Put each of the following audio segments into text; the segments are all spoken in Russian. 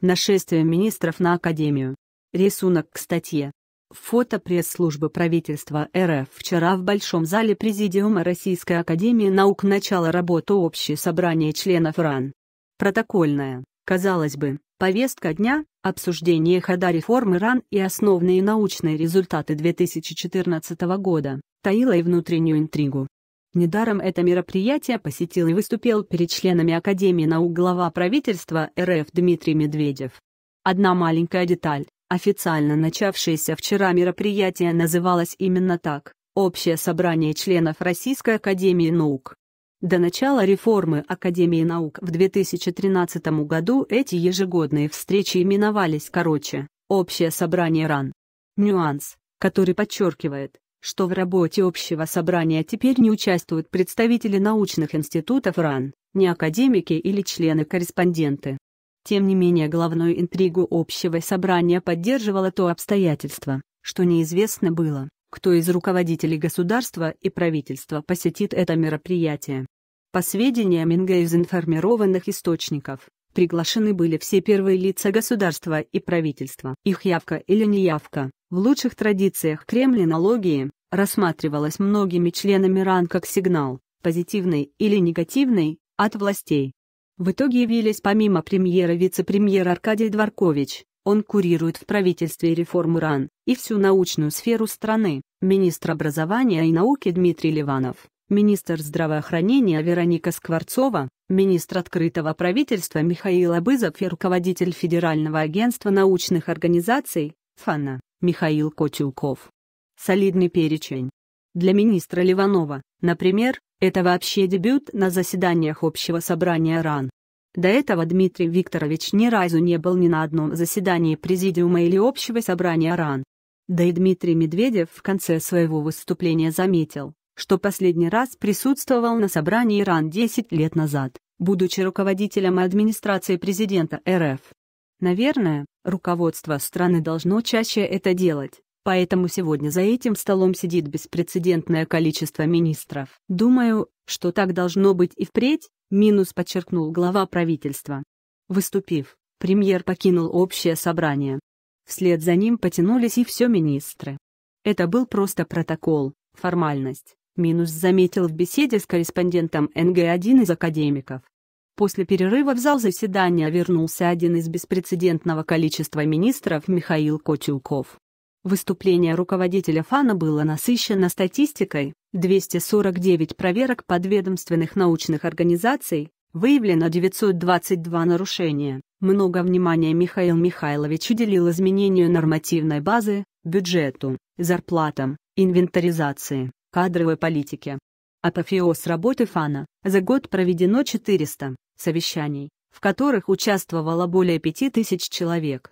Нашествие министров на Академию. Рисунок к статье. Фото пресс-службы правительства РФ вчера в Большом зале Президиума Российской Академии Наук начало работу общее собрание членов РАН. Протокольная, казалось бы, повестка дня, обсуждение хода реформы РАН и основные научные результаты 2014 года, таила и внутреннюю интригу. Недаром это мероприятие посетил и выступил перед членами Академии наук глава правительства РФ Дмитрий Медведев. Одна маленькая деталь. Официально начавшееся вчера мероприятие называлось именно так – Общее собрание членов Российской Академии Наук. До начала реформы Академии Наук в 2013 году эти ежегодные встречи именовались короче – Общее собрание РАН. Нюанс, который подчеркивает, что в работе общего собрания теперь не участвуют представители научных институтов РАН, не академики или члены-корреспонденты. Тем не менее главную интригу общего собрания поддерживало то обстоятельство, что неизвестно было, кто из руководителей государства и правительства посетит это мероприятие. По сведениям Инга из информированных источников, приглашены были все первые лица государства и правительства. Их явка или неявка, в лучших традициях кремлинологии рассматривалась многими членами РАН как сигнал, позитивный или негативный, от властей. В итоге явились помимо премьера вице-премьер Аркадий Дворкович, он курирует в правительстве реформу РАН, и всю научную сферу страны, министр образования и науки Дмитрий Ливанов, министр здравоохранения Вероника Скворцова, министр открытого правительства Михаил Абызов и руководитель Федерального агентства научных организаций, ФАНА. Михаил Котелков. Солидный перечень. Для министра Ливанова, например, это вообще дебют на заседаниях общего собрания РАН. До этого Дмитрий Викторович ни разу не был ни на одном заседании Президиума или общего собрания РАН. Да и Дмитрий Медведев в конце своего выступления заметил, что последний раз присутствовал на собрании РАН 10 лет назад, будучи руководителем администрации президента РФ. Наверное, руководство страны должно чаще это делать. Поэтому сегодня за этим столом сидит беспрецедентное количество министров. Думаю, что так должно быть и впредь, минус подчеркнул глава правительства. Выступив, премьер покинул общее собрание. Вслед за ним потянулись и все министры. Это был просто протокол, формальность. Минус заметил в беседе с корреспондентом НГ-1 из академиков, После перерыва в зал заседания вернулся один из беспрецедентного количества министров Михаил Котюлков. Выступление руководителя ФАНа было насыщено статистикой. 249 проверок подведомственных научных организаций, выявлено 922 нарушения. Много внимания Михаил Михайлович уделил изменению нормативной базы, бюджету, зарплатам, инвентаризации, кадровой политике, Апофеоз работы Фана. За год проведено 400 совещаний, в которых участвовало более 5000 человек.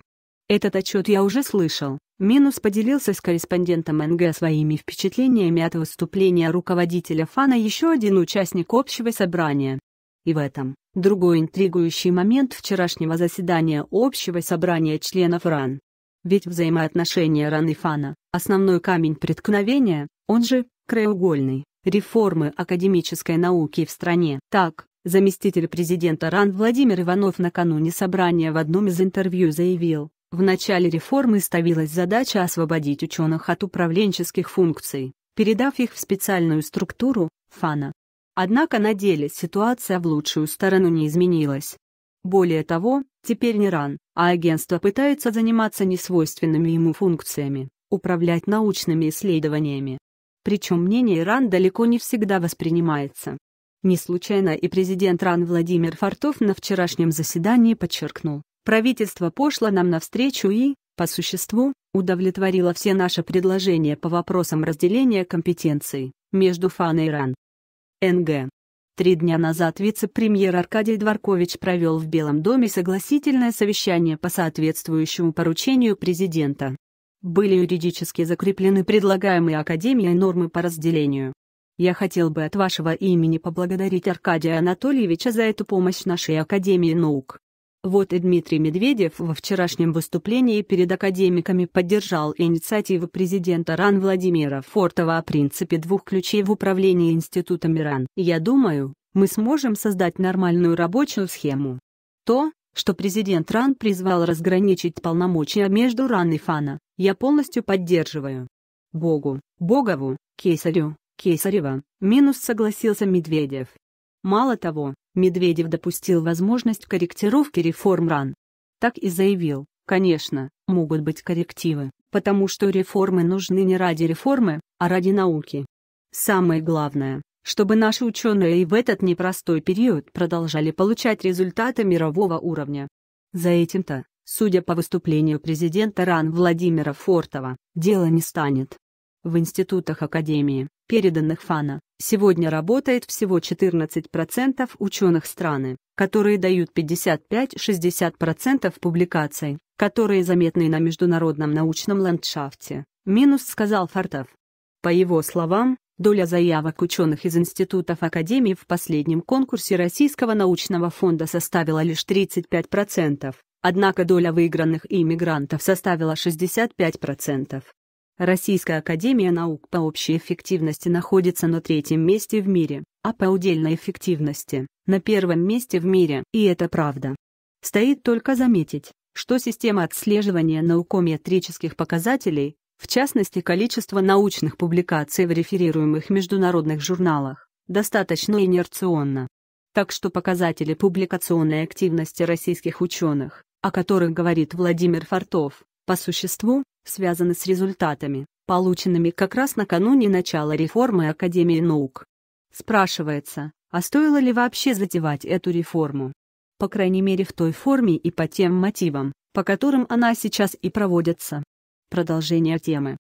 Этот отчет я уже слышал. Минус поделился с корреспондентом НГ своими впечатлениями от выступления руководителя Фана еще один участник общего собрания. И в этом другой интригующий момент вчерашнего заседания общего собрания членов РАН. Ведь взаимоотношения РАН и Фана – основной камень преткновения, он же краеугольный реформы академической науки в стране. Так, заместитель президента РАН Владимир Иванов накануне собрания в одном из интервью заявил, в начале реформы ставилась задача освободить ученых от управленческих функций, передав их в специальную структуру, ФАНа. Однако на деле ситуация в лучшую сторону не изменилась. Более того, теперь не РАН, а агентство пытается заниматься несвойственными ему функциями, управлять научными исследованиями, причем мнение РАН далеко не всегда воспринимается. Не случайно и президент РАН Владимир Фартов на вчерашнем заседании подчеркнул, правительство пошло нам навстречу и, по существу, удовлетворило все наши предложения по вопросам разделения компетенций между ФАН и Иран". НГ. Три дня назад вице-премьер Аркадий Дворкович провел в Белом доме согласительное совещание по соответствующему поручению президента были юридически закреплены предлагаемые Академией нормы по разделению. Я хотел бы от вашего имени поблагодарить Аркадия Анатольевича за эту помощь нашей Академии наук. Вот и Дмитрий Медведев во вчерашнем выступлении перед академиками поддержал инициативу президента РАН Владимира Фортова о принципе двух ключей в управлении институтами РАН. Я думаю, мы сможем создать нормальную рабочую схему. То, что президент РАН призвал разграничить полномочия между РАН и ФАНа, я полностью поддерживаю. Богу, Богову, Кесарю, Кесарева, минус согласился Медведев. Мало того, Медведев допустил возможность корректировки реформ РАН. Так и заявил, конечно, могут быть коррективы, потому что реформы нужны не ради реформы, а ради науки. Самое главное, чтобы наши ученые и в этот непростой период продолжали получать результаты мирового уровня. За этим-то, Судя по выступлению президента РАН Владимира Фортова, дело не станет. В институтах Академии, переданных ФАНа, сегодня работает всего 14% ученых страны, которые дают 55-60% публикаций, которые заметны на международном научном ландшафте, минус сказал Фортов. По его словам, доля заявок ученых из институтов Академии в последнем конкурсе Российского научного фонда составила лишь 35%, Однако доля выигранных иммигрантов составила 65%. Российская академия наук по общей эффективности находится на третьем месте в мире, а по удельной эффективности – на первом месте в мире, и это правда. Стоит только заметить, что система отслеживания наукометрических показателей, в частности количество научных публикаций в реферируемых международных журналах, достаточно инерционна. Так что показатели публикационной активности российских ученых, о которых говорит Владимир Фартов, по существу, связаны с результатами, полученными как раз накануне начала реформы Академии наук. Спрашивается, а стоило ли вообще затевать эту реформу? По крайней мере в той форме и по тем мотивам, по которым она сейчас и проводится. Продолжение темы.